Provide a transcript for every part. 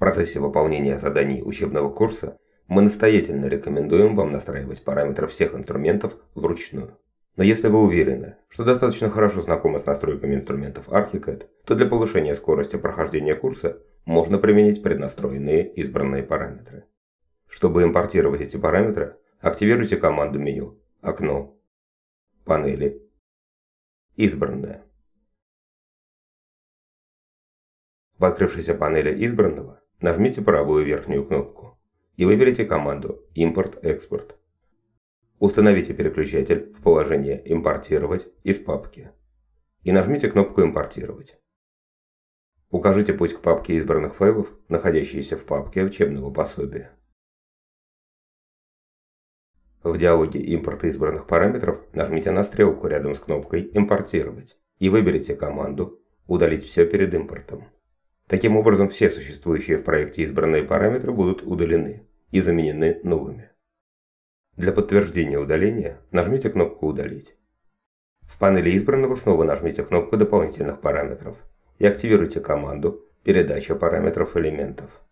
процессе выполнения заданий учебного курса мы настоятельно рекомендуем вам настраивать параметры всех инструментов вручную. Но если вы уверены, что достаточно хорошо знакомы с настройками инструментов ArchiCAD, то для повышения скорости прохождения курса можно применить преднастроенные избранные параметры. Чтобы импортировать эти параметры, активируйте команду меню «Окно», «Панели», «Избранное». В открывшейся панели избранного Нажмите правую верхнюю кнопку и выберите команду «Импорт-экспорт». Установите переключатель в положение «Импортировать» из папки и нажмите кнопку «Импортировать». Укажите путь к папке избранных файлов, находящиеся в папке учебного пособия. В диалоге импорта избранных параметров нажмите на стрелку рядом с кнопкой «Импортировать» и выберите команду «Удалить все перед импортом». Таким образом, все существующие в проекте избранные параметры будут удалены и заменены новыми. Для подтверждения удаления нажмите кнопку «Удалить». В панели избранного снова нажмите кнопку дополнительных параметров и активируйте команду «Передача параметров элементов».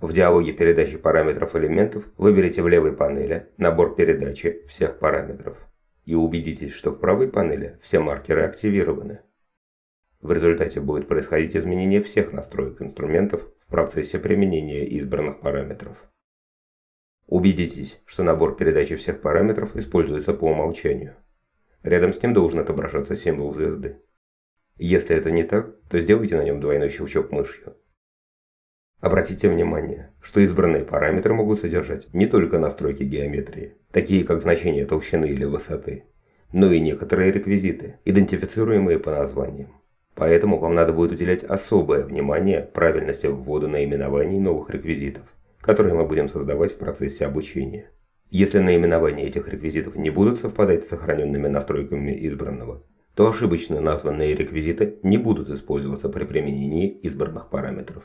В диалоге передачи параметров элементов выберите в левой панели набор передачи всех параметров и убедитесь, что в правой панели все маркеры активированы. В результате будет происходить изменение всех настроек инструментов в процессе применения избранных параметров. Убедитесь, что набор передачи всех параметров используется по умолчанию. Рядом с ним должен отображаться символ звезды. Если это не так, то сделайте на нем двойной щелчок мышью. Обратите внимание, что избранные параметры могут содержать не только настройки геометрии, такие как значение толщины или высоты, но и некоторые реквизиты, идентифицируемые по названиям. Поэтому вам надо будет уделять особое внимание правильности ввода наименований новых реквизитов, которые мы будем создавать в процессе обучения. Если наименования этих реквизитов не будут совпадать с сохраненными настройками избранного, то ошибочно названные реквизиты не будут использоваться при применении избранных параметров.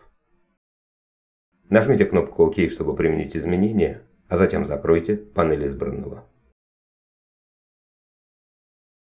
Нажмите кнопку «Ок», чтобы применить изменения, а затем закройте панель избранного.